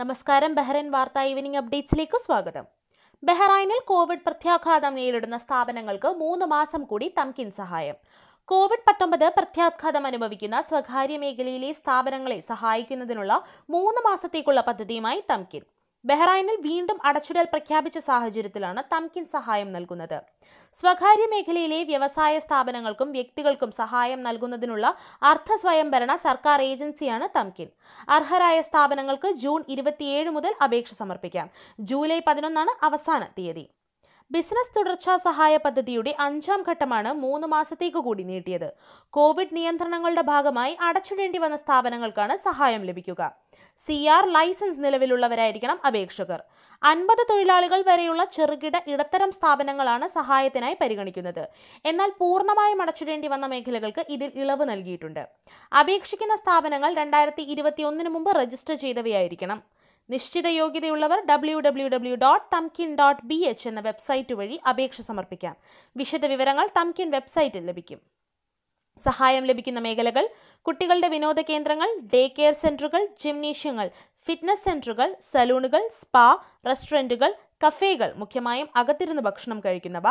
നമസ്കാരം ബഹ്റൈൻ വാർത്ത ഈവനിംഗ് അപ്ഡേറ്റ്സിലേക്ക് സ്വാഗതം ബഹ്റൈനിൽ കോവിഡ് പ്രത്യാഘാതം നേരിടുന്ന സ്ഥാപനങ്ങൾക്ക് മൂന്ന് മാസം കൂടി തംകിൻ സഹായം കോവിഡ് പത്തൊമ്പത് പ്രത്യാഘാതം അനുഭവിക്കുന്ന സ്വകാര്യ മേഖലയിലെ സ്ഥാപനങ്ങളെ സഹായിക്കുന്നതിനുള്ള മൂന്ന് മാസത്തേക്കുള്ള പദ്ധതിയുമായി തംകിൻ ബഹ്റൈനിൽ വീണ്ടും അടച്ചിടൽ പ്രഖ്യാപിച്ച സാഹചര്യത്തിലാണ് തംകിൻ സഹായം നൽകുന്നത് സ്വകാര്യ മേഖലയിലെ വ്യവസായ സ്ഥാപനങ്ങൾക്കും വ്യക്തികൾക്കും സഹായം നൽകുന്നതിനുള്ള അർദ്ധ സ്വയംഭരണ സർക്കാർ ഏജൻസിയാണ് തംകിൻ അർഹരായ സ്ഥാപനങ്ങൾക്ക് ജൂൺ ഇരുപത്തിയേഴ് മുതൽ അപേക്ഷ സമർപ്പിക്കാം ജൂലൈ പതിനൊന്നാണ് അവസാന തീയതി ബിസിനസ് തുടർച്ചാ സഹായ പദ്ധതിയുടെ അഞ്ചാം ഘട്ടമാണ് മൂന്ന് മാസത്തേക്ക് കൂടി നീട്ടിയത് കോവിഡ് നിയന്ത്രണങ്ങളുടെ ഭാഗമായി അടച്ചിടേണ്ടി വന്ന സ്ഥാപനങ്ങൾക്കാണ് സഹായം ലഭിക്കുക സി ആർ ലൈസൻസ് നിലവിലുള്ളവരായിരിക്കണം അപേക്ഷകർ അൻപത് തൊഴിലാളികൾ വരെയുള്ള ചെറുകിട ഇടത്തരം സ്ഥാപനങ്ങളാണ് സഹായത്തിനായി പരിഗണിക്കുന്നത് എന്നാൽ പൂർണ്ണമായും അടച്ചിടേണ്ടി വന്ന മേഖലകൾക്ക് ഇതിൽ ഇളവ് നൽകിയിട്ടുണ്ട് അപേക്ഷിക്കുന്ന സ്ഥാപനങ്ങൾ രണ്ടായിരത്തി ഇരുപത്തിയൊന്നിന് മുമ്പ് രജിസ്റ്റർ ചെയ്തവയായിരിക്കണം നിശ്ചിത യോഗ്യതയുള്ളവർ W W W dot Tamkeen dot B H എന്ന വെബ്സൈറ്റ് വഴി അപേക്ഷ സമർപ്പിക്കാം വിശദവിവരങ്ങൾ തംകിൻ വെബ്സൈറ്റിൽ ലഭിക്കും സഹായം ലഭിക്കുന്ന മേഖലകൾ കുട്ടികളുടെ വിനോദ കേന്ദ്രങ്ങൾ ഡേ കെയർ സെന്ററുകൾ ജിംനേഷ്യങ്ങൾ ഫിറ്റ്നസ് സെൻറ്ററുകൾ സലൂണുകൾ സ്പാ റെസ്റ്റോറൻറ്റുകൾ കഫേകൾ മുഖ്യമായും അകത്തിരുന്ന് ഭക്ഷണം കഴിക്കുന്നവ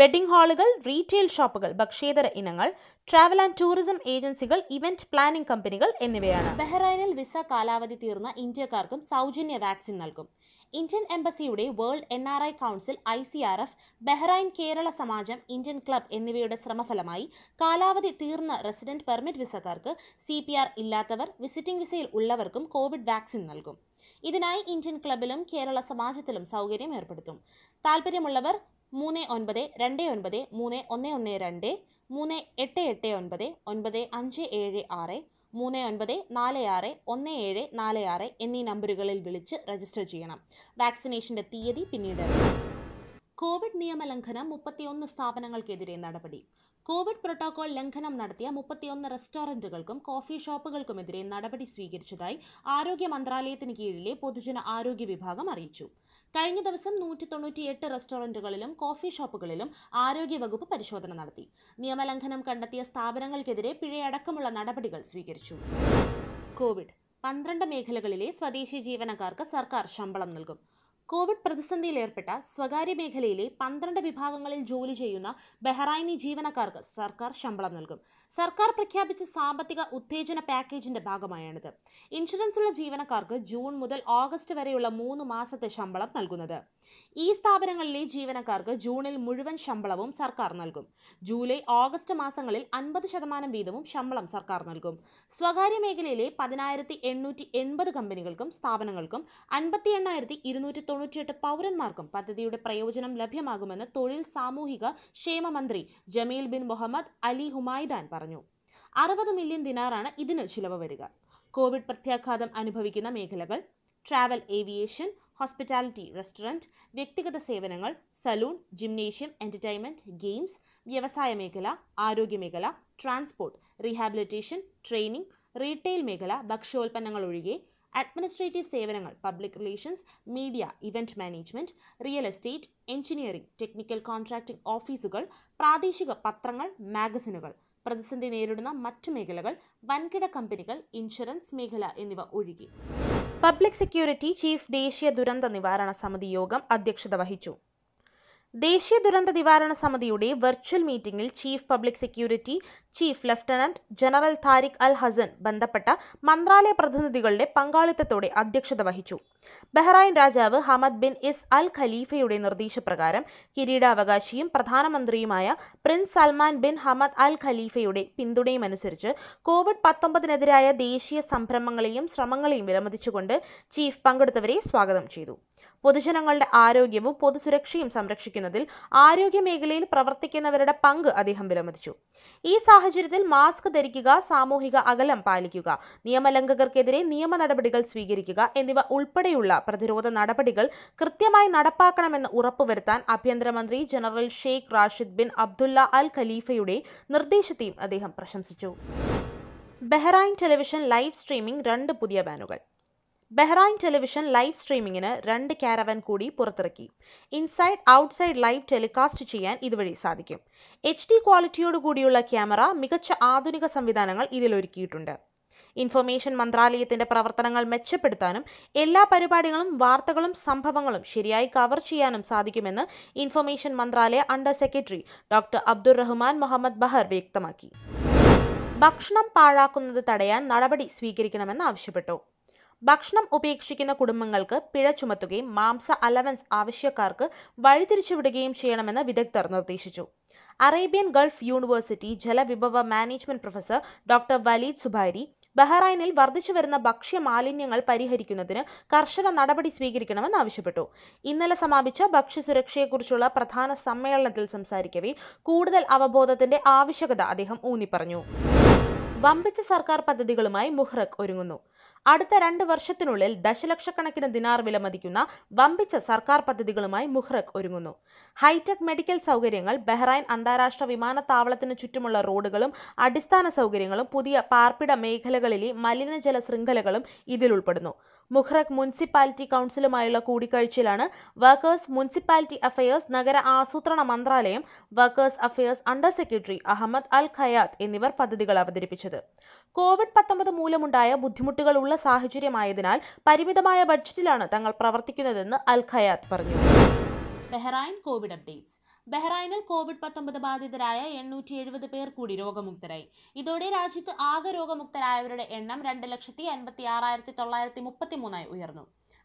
വെഡിംഗ് ഹാളുകൾ റീറ്റെയിൽ ഷോപ്പുകൾ ഭക്ഷ്യേതര ഇനങ്ങൾ ട്രാവൽ ആൻഡ് ടൂറിസം ഏജൻസികൾ ഇവന്റ് പ്ലാനിംഗ് കമ്പനികൾ എന്നിവയാണ് ബഹ്റൈനിൽ വിസ കാലാവധി തീർന്ന ഇന്ത്യക്കാർക്കും സൗജന്യ വാക്സിൻ നൽകും ഇന്ത്യൻ എംബസിയുടെ World N R I council I C R F Bahrain Kerala Samajam Indian club എന്നിവയുടെ ശ്രമഫലമായി കാലാവധി തീർന്ന റെസിഡന്റ് പെർമിറ്റ് വിസക്കാർക്ക് സി പി ആർ ഇല്ലാത്തവർ വിസിറ്റിംഗ് വിസയിൽ ഉള്ളവർക്കും കോവിഡ് വാക്സിൻ നൽകും ഇതിനായി ഇന്ത്യൻ ക്ലബിലും കേരള സമാജത്തിലും സൗകര്യം ഏർപ്പെടുത്തും താല്പര്യമുള്ളവർ മൂന്ന് ഒൻപത് രണ്ട് ഒൻപത് മൂന്ന് ഒന്ന് ഒന്ന് രണ്ട് മൂന്ന് എട്ട് എട്ട് ഒൻപത് ഒൻപത് അഞ്ച് ഏഴ് ആറ് മൂന്ന് ഒൻപത് നാല് ആറ് ഒന്ന് ഏഴ് നാല് ആറ് എന്നീ നമ്പറുകളിൽ വിളിച്ച് രജിസ്റ്റർ ചെയ്യണം വാക്സിനേഷന്റെ തീയതി പിന്നീട് കോവിഡ് നിയമലംഘനം മുപ്പത്തിയൊന്ന് സ്ഥാപനങ്ങൾക്കെതിരെ നടപടി കോവിഡ് പ്രോട്ടോകോൾ ലംഘനം നടത്തിയ മുപ്പത്തിയൊന്ന് റെസ്റ്റോറന്റുകൾക്കും കോഫി ഷോപ്പുകൾക്കുമെതിരെ നടപടി സ്വീകരിച്ചതായി ആരോഗ്യ മന്ത്രാലയത്തിന് കീഴിലെ പൊതുജന ആരോഗ്യ വിഭാഗം അറിയിച്ചു കഴിഞ്ഞ ദിവസം നൂറ്റി തൊണ്ണൂറ്റിയെട്ട് റെസ്റ്റോറൻറ്റുകളിലും കോഫി ഷോപ്പുകളിലും ആരോഗ്യവകുപ്പ് പരിശോധന നടത്തി നിയമലംഘനം കണ്ടെത്തിയ സ്ഥാപനങ്ങൾക്കെതിരെ പിഴയടക്കമുള്ള നടപടികൾ സ്വീകരിച്ചു കോവിഡ് പന്ത്രണ്ട് മേഖലകളിലെ സ്വദേശി ജീവനക്കാർക്ക് സർക്കാർ ശമ്പളം നൽകും കോവിഡ് പ്രതിസന്ധിയിലേർപ്പെട്ട സ്വകാര്യ മേഖലയിലെ പന്ത്രണ്ട് വിഭാഗങ്ങളിൽ ജോലി ചെയ്യുന്ന ബഹ്റൈനി ജീവനക്കാർക്ക് സർക്കാർ ശമ്പളം നൽകും സർക്കാർ പ്രഖ്യാപിച്ച സാമ്പത്തിക ഉത്തേജന പാക്കേജിന്റെ ഭാഗമായാണിത് ഉള്ള ജീവനക്കാർക്ക് ജൂൺ മുതൽ ഓഗസ്റ്റ് വരെയുള്ള മൂന്ന് മാസത്തെ ശമ്പളം നൽകുന്നത് ഈ സ്ഥാപനങ്ങളിലെ ജീവനക്കാർക്ക് ജൂണിൽ മുഴുവൻ ശമ്പളവും സർക്കാർ നൽകും ജൂലൈ ഓഗസ്റ്റ് മാസങ്ങളിൽ അൻപത് ശതമാനം വീതവും ശമ്പളം സർക്കാർ നൽകും സ്വകാര്യ മേഖലയിലെ പതിനായിരത്തി എണ്ണൂറ്റി എൺപത് കമ്പനികൾക്കും സ്ഥാപനങ്ങൾക്കും അൻപത്തി എണ്ണായിരത്തി ഇരുന്നൂറ്റി തൊണ്ണൂറ്റിയെട്ട് പൗരന്മാർക്കും പദ്ധതിയുടെ പ്രയോജനം ലഭ്യമാകുമെന്ന് തൊഴിൽ സാമൂഹിക ക്ഷേമ മന്ത്രി Jamil bin Muhammad Ali Humaidan പറഞ്ഞു അറുപത് മില്യൺ ദിനാറാണ് ഇതിന് ചിലവ് വരിക കോവിഡ് പ്രത്യാഘാതം അനുഭവിക്കുന്ന മേഖലകൾ ട്രാവൽ ഏവിയേഷൻ ഹോസ്പിറ്റാലിറ്റി റെസ്റ്റോറൻറ്റ് വ്യക്തിഗത സേവനങ്ങൾ സലൂൺ ജിംനേഷ്യം എൻ്റർടൈൻമെൻറ്റ് ഗെയിംസ് വ്യവസായ മേഖല ആരോഗ്യ മേഖല ട്രാൻസ്പോർട്ട് റീഹാബിലിറ്റേഷൻ ട്രെയിനിംഗ് റീറ്റെയിൽ മേഖല ഭക്ഷ്യോൽപ്പന്നങ്ങൾ ഒഴികെ അഡ്മിനിസ്ട്രേറ്റീവ് സേവനങ്ങൾ public relations media event management real estate engineering technical contracting ഓഫീസുകൾ പ്രാദേശിക പത്രങ്ങൾ മാഗസിനുകൾ പ്രതിസന്ധി നേരിടുന്ന മറ്റു മേഖലകൾ വൻകിട കമ്പനികൾ ഇൻഷുറൻസ് മേഖല എന്നിവ ഒഴുകി പബ്ലിക് സെക്യൂരിറ്റി ചീഫ് ദേശീയ ദുരന്ത നിവാരണ സമിതി യോഗം അധ്യക്ഷത വഹിച്ചു ദേശീയ ദുരന്ത നിവാരണ സമിതിയുടെ വെർച്വൽ മീറ്റിംഗിൽ chief public security chief lieutenant general Tariq Al Hassan ബന്ധപ്പെട്ട മന്ത്രാലയ പ്രതിനിധികളുടെ പങ്കാളിത്തത്തോടെ അധ്യക്ഷത വഹിച്ചു ബഹ്റൈൻ രാജാവ് ഹമദ് ബിൻ ഇസ് അൽ ഖലീഫയുടെ നിർദ്ദേശപ്രകാരം കിരീടാവകാശിയും പ്രധാനമന്ത്രിയുമായ prince Salman bin Hamad Al ഖലീഫയുടെ പിന്തുണയുമനുസരിച്ച് കോവിഡ് പത്തൊമ്പതിനെതിരായ ദേശീയ സംരംഭങ്ങളെയും ശ്രമങ്ങളെയും വിലമതിച്ചുകൊണ്ട് ചീഫ് പങ്കെടുത്തവരെ സ്വാഗതം ചെയ്തു പൊതുജനങ്ങളുടെ ആരോഗ്യവും പൊതുസുരക്ഷയും സംരക്ഷിക്കുന്നതിൽ ആരോഗ്യ മേഖലയിൽ പ്രവർത്തിക്കുന്നവരുടെ പങ്ക് അദ്ദേഹം വിലമതിച്ചു ഈ സാഹചര്യത്തിൽ മാസ്ക് ധരിക്കുക സാമൂഹിക അകലം പാലിക്കുക നിയമലംഘകർക്കെതിരെ നിയമ നടപടികൾ സ്വീകരിക്കുക എന്നിവ ഉൾപ്പെടെയുള്ള പ്രതിരോധ നടപടികൾ കൃത്യമായി നടപ്പാക്കണമെന്ന് ഉറപ്പുവരുത്താൻ ആഭ്യന്തരമന്ത്രി general Sheikh Rashid bin Abdullah Al ഖലീഫയുടെ നിർദ്ദേശത്തെയും അദ്ദേഹം പ്രശംസിച്ചു ബഹ്റൈൻ ടെലിവിഷൻ ലൈവ് സ്ട്രീമിംഗ് രണ്ട് പുതിയ ബാനുകൾ ബഹ്റൈൻ ടെലിവിഷൻ ലൈവ് സ്ട്രീമിംഗിന് രണ്ട് കാരവൻ കൂടി പുറത്തിറക്കി ഇൻസൈഡ് ഔട്ട്സൈഡ് ലൈവ് ടെലികാസ്റ്റ് ചെയ്യാൻ ഇതുവഴി സാധിക്കും എച്ച് ഡി ക്വാളിറ്റിയോടുകൂടിയുള്ള ക്യാമറ മികച്ച ആധുനിക സംവിധാനങ്ങൾ ഇതിലൊരുക്കിയിട്ടുണ്ട് ഇൻഫർമേഷൻ മന്ത്രാലയത്തിന്റെ പ്രവർത്തനങ്ങൾ മെച്ചപ്പെടുത്താനും എല്ലാ പരിപാടികളും വാർത്തകളും സംഭവങ്ങളും ശരിയായി കവർ ചെയ്യാനും സാധിക്കുമെന്ന് ഇൻഫർമേഷൻ മന്ത്രാലയ under secretary doctor Abdul Rahman Mohammed Bahar വ്യക്തമാക്കി ഭക്ഷണം പാഴാക്കുന്നത് തടയാൻ നടപടി സ്വീകരിക്കണമെന്ന് ആവശ്യപ്പെട്ടു ഭക്ഷണം ഉപേക്ഷിക്കുന്ന കുടുംബങ്ങൾക്ക് പിഴ ചുമത്തുകയും മാംസ അലവൻസ് ആവശ്യക്കാർക്ക് വഴിതിരിച്ചുവിടുകയും ചെയ്യണമെന്ന് വിദഗ്ധർ നിർദ്ദേശിച്ചു അറേബ്യൻ ഗൾഫ് യൂണിവേഴ്സിറ്റി ജലവിഭവ management professor doctor Waleed Zubari ബഹ്റൈനിൽ വർദ്ധിച്ചുവരുന്ന ഭക്ഷ്യ മാലിന്യങ്ങൾ പരിഹരിക്കുന്നതിന് കർശന നടപടി സ്വീകരിക്കണമെന്ന് ആവശ്യപ്പെട്ടു ഇന്നലെ സമാപിച്ച ഭക്ഷ്യസുരക്ഷയെക്കുറിച്ചുള്ള പ്രധാന സമ്മേളനത്തിൽ സംസാരിക്കവേ കൂടുതൽ അവബോധത്തിന്റെ ആവശ്യകത അദ്ദേഹം ഊന്നിപ്പറഞ്ഞു വമ്പിച്ച സർക്കാർ പദ്ധതികളുമായി മുഹ്റഖ് ഒരുങ്ങുന്നു അടുത്ത രണ്ട് വർഷത്തിനുള്ളിൽ ദശലക്ഷക്കണക്കിന് ദിനാർ വിലമതിക്കുന്ന വമ്പിച്ച സർക്കാർ പദ്ധതികളുമായി മുഹ്റഖ് ഒരുങ്ങുന്നു ഹൈടെക് മെഡിക്കൽ സൗകര്യങ്ങൾ ബഹ്റൈൻ അന്താരാഷ്ട്ര വിമാനത്താവളത്തിന് ചുറ്റുമുള്ള റോഡുകളും അടിസ്ഥാന സൗകര്യങ്ങളും പുതിയ പാർപ്പിട മേഖലകളിലെ മലിനജല ശൃംഖലകളും ഇതിൽ ഉൾപ്പെടുന്നു മുഹ്റഖ് മുനിസിപ്പാലിറ്റി കൌൺസിലുമായുള്ള കൂടിക്കാഴ്ചയിലാണ് വർക്കേഴ്സ് മുനിസിപ്പാലിറ്റി അഫയേഴ്സ് നഗര ആസൂത്രണ മന്ത്രാലയം workers affairs under secretary Ahmed Al Khayat എന്നിവർ പദ്ധതികൾ അവതരിപ്പിച്ചത് കോവിഡ് പത്തൊമ്പത് മൂലമുണ്ടായ ബുദ്ധിമുട്ടുകളുള്ള സാഹചര്യമായതിനാൽ പരിമിതമായ ബഡ്ജറ്റിലാണ് തങ്ങൾ പ്രവർത്തിക്കുന്നതെന്ന് അൽ ഖയാത്ത് പറഞ്ഞു ബെഹ്റൈൻ കോവിഡ് അപ്ഡേറ്റ്സ് ബഹ്റൈനിൽ കോവിഡ് പത്തൊമ്പത് ബാധിതരായ എണ്ണൂറ്റി എഴുപത് പേർ കൂടി രോഗമുക്തരായി ഇതോടെ രാജ്യത്ത് ആകെ രോഗമുക്തരായവരുടെ എണ്ണം രണ്ട് ലക്ഷത്തി അൻപത്തി ആറായിരത്തി തൊള്ളായിരത്തി മുപ്പത്തി മൂന്നായി ഉയർന്നു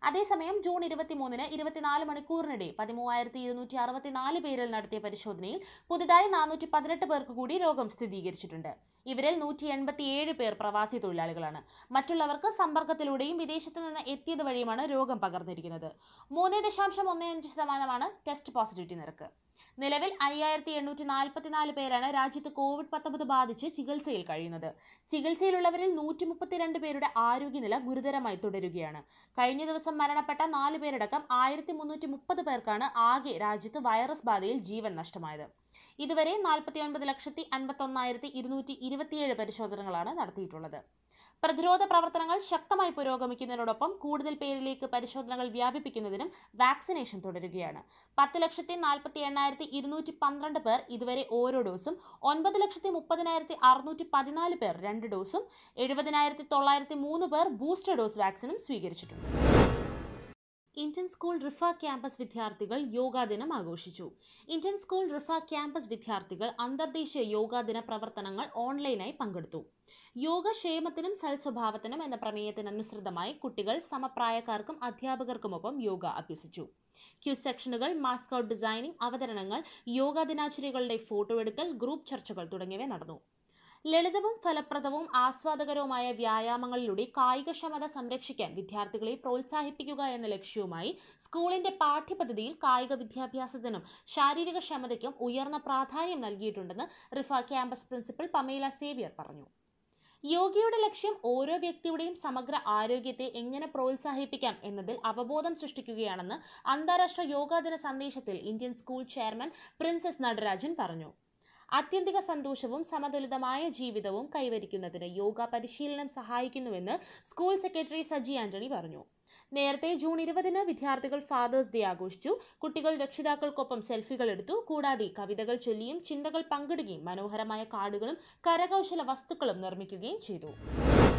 അതേസമയം ജൂൺ ഇരുപത്തിമൂന്നിന് ഇരുപത്തിനാല് മണിക്കൂറിനിടെ പതിമൂവായിരത്തി ഇരുന്നൂറ്റി അറുപത്തിനാല് പേരിൽ നടത്തിയ പരിശോധനയിൽ പുതുതായി നാനൂറ്റി പതിനെട്ട് പേർക്ക് കൂടി രോഗം സ്ഥിരീകരിച്ചിട്ടുണ്ട് ഇവരിൽ നൂറ്റി എൺപത്തിയേഴ് പേർ പ്രവാസി തൊഴിലാളികളാണ് മറ്റുള്ളവർക്ക് സമ്പർക്കത്തിലൂടെയും വിദേശത്തു നിന്ന് എത്തിയത് വഴിയുമാണ് രോഗം പകർന്നിരിക്കുന്നത് മൂന്ന് ദശാംശം ഒന്ന് അഞ്ച് ശതമാനമാണ് ടെസ്റ്റ് പോസിറ്റിവിറ്റി നിരക്ക് നിലവിൽ അയ്യായിരത്തി എണ്ണൂറ്റി നാൽപ്പത്തിനാല് പേരാണ് രാജ്യത്ത് കോവിഡ് പത്തൊമ്പത് ബാധിച്ച് ചികിത്സയിൽ കഴിയുന്നത് ചികിത്സയിലുള്ളവരിൽ നൂറ്റി മുപ്പത്തിരണ്ട് പേരുടെ ആരോഗ്യനില ഗുരുതരമായി തുടരുകയാണ് കഴിഞ്ഞ ദിവസം മരണപ്പെട്ട നാല് പേരടക്കം ആയിരത്തി മുന്നൂറ്റി മുപ്പത് പേർക്കാണ് ആകെ രാജ്യത്ത് വൈറസ് ബാധയിൽ ജീവൻ നഷ്ടമായത് ഇതുവരെ നാൽപ്പത്തി ഒൻപത് ലക്ഷത്തി അൻപത്തി ഒന്നായിരത്തി ഇരുന്നൂറ്റി ഇരുപത്തിയേഴ് പരിശോധനകളാണ് നടത്തിയിട്ടുള്ളത് പ്രതിരോധ പ്രവർത്തനങ്ങൾ ശക്തമായി പുരോഗമിക്കുന്നതിനോടൊപ്പം കൂടുതൽ പേരിലേക്ക് പരിശോധനകൾ വ്യാപിപ്പിക്കുന്നതിനും വാക്സിനേഷൻ തുടരുകയാണ് പത്ത് ലക്ഷത്തി നാൽപ്പത്തി എണ്ണായിരത്തി ഇരുന്നൂറ്റി പന്ത്രണ്ട് പേർ ഇതുവരെ ഓരോ ഡോസും ഒൻപത് ലക്ഷത്തി മുപ്പതിനായിരത്തി അറുന്നൂറ്റി പതിനാല് പേർ രണ്ട് ഡോസും എഴുപതിനായിരത്തി തൊള്ളായിരത്തി മൂന്ന് പേർ ബൂസ്റ്റർ ഡോസ് വാക്സിനും സ്വീകരിച്ചിട്ടുണ്ട് ഇന്ത്യൻ സ്കൂൾ റിഫ ക്യാമ്പസ് വിദ്യാർത്ഥികൾ യോഗാ ദിനം ആഘോഷിച്ചു ഇന്ത്യൻ സ്കൂൾ റിഫ ക്യാമ്പസ് വിദ്യാർത്ഥികൾ അന്തർദേശീയ യോഗാ ദിന പ്രവർത്തനങ്ങൾ ഓൺലൈനായി പങ്കെടുത്തു യോഗക്ഷേമത്തിനും സൽസ്വഭാവത്തിനും എന്ന പ്രമേയത്തിനനുസൃതമായി കുട്ടികൾ സമപ്രായക്കാർക്കും അധ്യാപകർക്കുമൊപ്പം യോഗ അഭ്യസിച്ചു ക്യൂ സെക്ഷനുകൾ മാസ്കൗട്ട് ഡിസൈനിംഗ് അവതരണങ്ങൾ യോഗാ ദിനാചരികളുടെ ഫോട്ടോ എടുക്കൽ ഗ്രൂപ്പ് ചർച്ചകൾ തുടങ്ങിയവ നടന്നു ലളിതവും ഫലപ്രദവും ആസ്വാദകരവുമായ വ്യായാമങ്ങളിലൂടെ കായികക്ഷമത സംരക്ഷിക്കാൻ വിദ്യാർത്ഥികളെ പ്രോത്സാഹിപ്പിക്കുക എന്ന ലക്ഷ്യവുമായി സ്കൂളിന്റെ പാഠ്യപദ്ധതിയിൽ കായിക വിദ്യാഭ്യാസത്തിനും ശാരീരിക ക്ഷമതയ്ക്കും ഉയർന്ന പ്രാധാന്യം നൽകിയിട്ടുണ്ടെന്ന് Riffa campus principal Pamela Xavier പറഞ്ഞു യോഗയുടെ ലക്ഷ്യം ഓരോ വ്യക്തിയുടെയും സമഗ്ര ആരോഗ്യത്തെ എങ്ങനെ പ്രോത്സാഹിപ്പിക്കാം എന്നതിൽ അവബോധം സൃഷ്ടിക്കുകയാണെന്ന് അന്താരാഷ്ട്ര യോഗാദിന സന്ദേശത്തിൽ Indian school chairman Princess Natarajan പറഞ്ഞു അത്യന്തിക സന്തോഷവും സമതുലിതമായ ജീവിതവും കൈവരിക്കുന്നതിന് യോഗ പരിശീലനം സഹായിക്കുന്നുവെന്ന് സ്കൂൾ സെക്രട്ടറി സജി ആന്റണി പറഞ്ഞു നേരത്തെ ജൂൺ ഇരുപതിന് വിദ്യാർത്ഥികൾ ഫാദേഴ്സ് ഡേ ആഘോഷിച്ചു കുട്ടികൾ രക്ഷിതാക്കൾക്കൊപ്പം സെൽഫികൾ എടുത്തു കൂടാതെ കവിതകൾ ചൊല്ലിയും ചിന്തകൾ പങ്കിടുകയും മനോഹരമായ കാർഡുകളും കരകൗശല വസ്തുക്കളും നിർമ്മിക്കുകയും ചെയ്തു